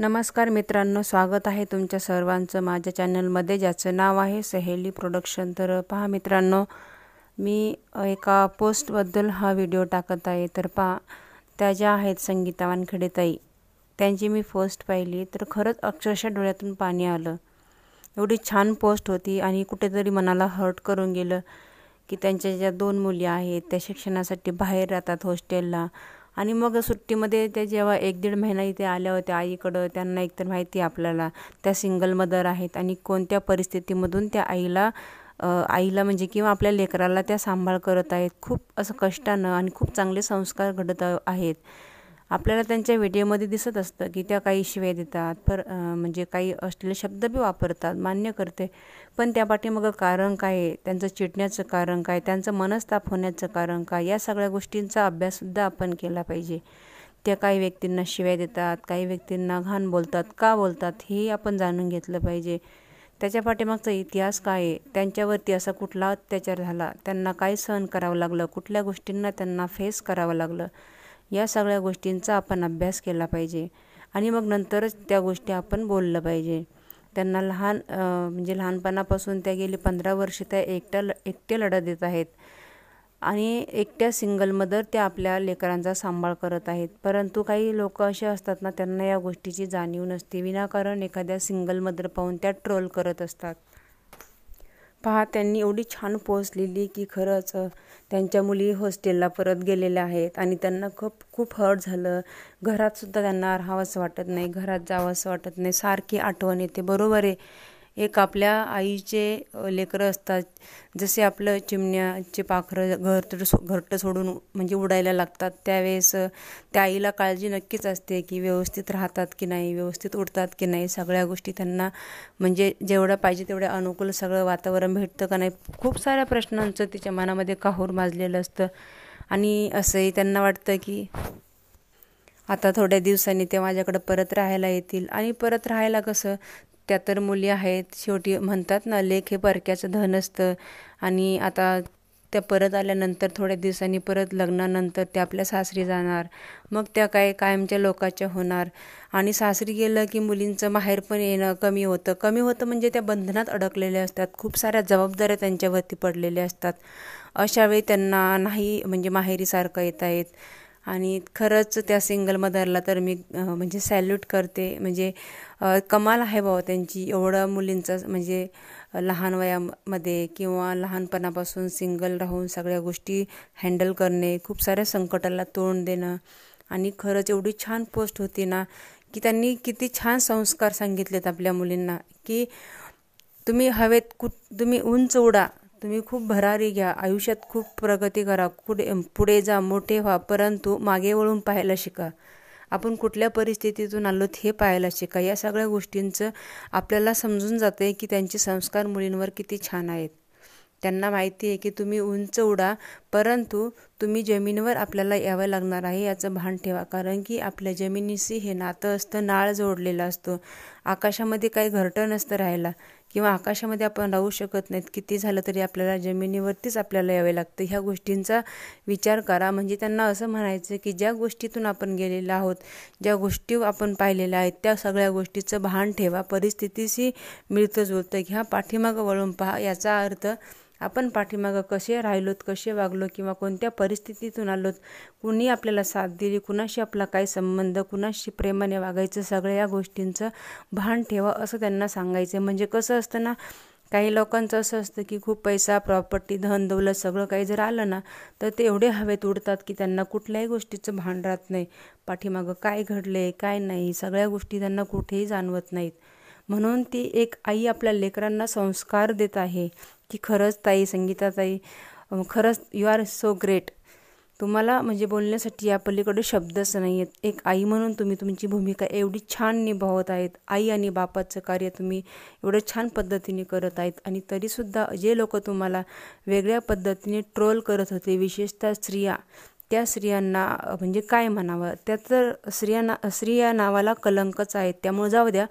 नमस्कार मित्रांनो स्वागत आहे तुमच्या सर्वांचं माझ्या चॅनलमध्ये ज्याचं नाव आहे सहेली प्रोडक्शन तर पहा मित्रांनो मी एका पोस्टबद्दल हा व्हिडिओ टाकत आहे तर पहा त्या ज्या आहेत संगीता वानखेडेताई त्यांची मी पोस्ट पाहिली तर खरंच अक्षरशः डोळ्यातून पाणी आलं एवढी छान पोस्ट होती आणि कुठेतरी मनाला हर्ट करून गेलं की त्यांच्या ज्या दोन मुली आहेत त्या शिक्षणासाठी बाहेर राहतात हॉस्टेलला आणि मग सुट्टीमध्ये ते जेव्हा एक दीड महिना इथे आल्या होत्या आईकडं त्यांना एकतर माहिती आपल्याला त्या सिंगल मदर आहेत आणि कोणत्या परिस्थितीमधून त्या आईला आईला म्हणजे किंवा आपल्या लेकराला त्या सांभाळ करत आहेत खूप असं कष्टानं आणि खूप चांगले संस्कार घडत आहेत आपल्याला त्यांच्या व्हिडिओमध्ये दिसत असतं की त्या काही शिवाय देतात पर म्हणजे काही असलेले शब्द बी वापरतात मान्य करते पण त्या पाठीमागं कारण काय आहे त्यांचं चिडण्याचं कारण काय त्यांचं मनस्ताप होण्याचं कारण काय या सगळ्या गोष्टींचा अभ्याससुद्धा आपण केला पाहिजे त्या काही व्यक्तींना शिवाय देतात काही व्यक्तींना घाण बोलतात का बोलतात हे आपण जाणून घेतलं पाहिजे त्याच्या पाठीमागचा इतिहास काय आहे त्यांच्यावरती असा कुठला अत्याचार झाला त्यांना काय सहन करावं लागलं कुठल्या गोष्टींना त्यांना फेस करावं लागलं या सगळ्या गोष्टींचा आपण अभ्यास केला पाहिजे आणि मग नंतरच त्या गोष्टी आपण बोललं पाहिजे त्यांना लहान म्हणजे लहानपणापासून त्या गेली पंधरा वर्षे त्या एकट्या एकट्या लढा देत आहेत आणि एकट्या सिंगल मदर त्या आपल्या लेकरांचा सांभाळ करत आहेत परंतु काही लोक असे असतात ना त्यांना या गोष्टीची जाणीव नसते विनाकारण एखाद्या सिंगल मदर पाहून त्या ट्रोल करत असतात पहा त्यांनी एवढी छान पोस्ट लिहिली की खरंच त्यांच्या मुली हॉस्टेलला परत गेलेल्या आहेत आणि त्यांना खूप खूप हर्ट झालं घरातसुद्धा त्यांना राहावंसं वाटत नाही घरात जावंसं वाटत नाही सारखी आठवण येते बरोबर आहे एक आपल्या आईचे लेकरं असतात जसे आपलं चिमण्याचे पाखरं घरट तर घरटं सोडून म्हणजे उडायला लागतात त्यावेळेस त्या आईला काळजी नक्कीच असते की व्यवस्थित राहतात की नाही व्यवस्थित उडतात की नाही सगळ्या गोष्टी त्यांना म्हणजे जेवढं पाहिजे तेवढं अनुकूल सगळं वातावरण भेटतं का नाही खूप साऱ्या प्रश्नांचं तिच्या मनामध्ये काहूर माजलेलं असतं आणि असंही त्यांना वाटतं की आता थोड्या दिवसांनी ते माझ्याकडं परत राहायला येतील आणि परत राहायला कसं त्या तर मुली आहेत शेवटी म्हणतात ना लेख हे परक्याचं धन असतं आणि आता त्या परत आल्यानंतर थोड्या दिवसांनी परत लग्नानंतर त्या आपल्या सासरी जाणार मग त्या काय कायमच्या लोकाच्या होणार आणि सासरी गेलं की मुलींचं माहेर पण येणं कमी होतं कमी होतं म्हणजे त्या बंधनात अडकलेल्या असतात खूप साऱ्या जबाबदाऱ्या त्यांच्यावरती पडलेल्या असतात अशावेळी त्यांना नाही म्हणजे माहेरीसारखं येत आहेत आणि खरंच त्या सिंगल मदरला तर मी म्हणजे सॅल्यूट करते म्हणजे कमाल आहे भाऊ त्यांची एवढं मुलींचं म्हणजे लहान वयामध्ये किंवा लहानपणापासून सिंगल राहून सगळ्या गोष्टी हँडल करणे खूप साऱ्या संकटाला तोंड देणं आणि खरंच एवढी छान पोस्ट होती ना की त्यांनी किती छान संस्कार सांगितलेत आपल्या मुलींना की तुम्ही हवेत कु तुम्ही उंच उडा तुम्ही खूप भरारी घ्या आयुष्यात खूप प्रगती करा पुढे पुढे जा मोठे व्हा परंतु मागे वळून पाहायला शिका आपण कुठल्या परिस्थितीतून आलोत हे पाहायला शिका या सगळ्या गोष्टींचं आपल्याला समजून जाते की त्यांचे संस्कार मुलींवर किती छान आहेत त्यांना माहिती आहे की तुम्ही उंच उडा परंतु तुम्ही जमिनीवर आपल्याला यावं लागणार आहे याचं भान ठेवा कारण की आपल्या जमिनीशी हे नातं असतं नाळ जोडलेलं असतो आकाशामध्ये काही घरटं नसतं राहायला किंवा आकाशामध्ये आपण राहू शकत नाहीत किती झालं तरी आपल्याला जमिनीवरतीच आपल्याला यावे लागतं ह्या गोष्टींचा विचार करा म्हणजे त्यांना असं म्हणायचं की ज्या गोष्टीतून आपण गेलेलो आहोत ज्या गोष्टी आपण पाहिलेल्या आहेत त्या सगळ्या गोष्टीचं भान ठेवा परिस्थितीशी मिळतं जुळतं घ्या पाठीमागं वळून पहा याचा अर्थ आपण पाठीमागं कसे राहिलोत कसे वागलो आलो किंवा कोणत्या परिस्थितीतून आलो कुणी आपल्याला साथ दिली कुणाशी आपला काय संबंध कुणाशी प्रेमाने वागायचं सगळ्या या गोष्टींचं भान ठेवा असं त्यांना सांगायचं म्हणजे कसं असतं ना काही लोकांचं असं असतं की खूप पैसा प्रॉपर्टी धन दौलत सगळं काही जर आलं ना तर ते एवढे हवेत उडतात की त्यांना कुठल्याही गोष्टीचं भान राहत नाही पाठीमागं काय घडले काय नाही सगळ्या गोष्टी त्यांना कुठेही जाणवत नाहीत म्हणून ती एक आई आपल्या लेकरांना संस्कार देत आहे की खरंच ताई संगीताताई खरंच यू आर सो ग्रेट तुम्हाला म्हणजे बोलण्यासाठी या पलीकडे शब्दच नाही आहेत एक आई म्हणून तुम्ही तुमची भूमिका एवढी छान निभावत आहेत आई आणि बापाचं कार्य तुम्ही एवढं छान पद्धतीने करत आहेत आणि तरीसुद्धा जे लोक तुम्हाला वेगळ्या पद्धतीने ट्रोल करत होते विशेषतः स्त्रिया त्या स्त्रियांना म्हणजे काय म्हणावं त्या तर स्त्रिया ना स्त्रिया नावाला कलंकच आहेत त्यामुळे जाऊ द्या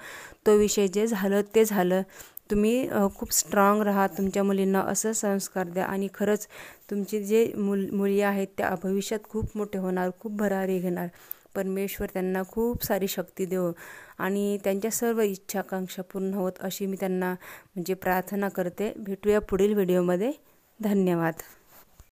तो विषय जे झालं ते झालं तुम्ही खूप स्ट्रॉंग राहा तुमच्या मुलींना असं संस्कार द्या आणि खरंच तुमचे जे मुल मुली आहेत त्या भविष्यात खूप मोठे होणार खूप भरारी घेणार परमेश्वर त्यांना खूप सारी शक्ती देव आणि त्यांच्या सर्व इच्छाकांक्षा पूर्ण होत अशी मी त्यांना म्हणजे प्रार्थना करते भेटूया पुढील व्हिडिओमध्ये धन्यवाद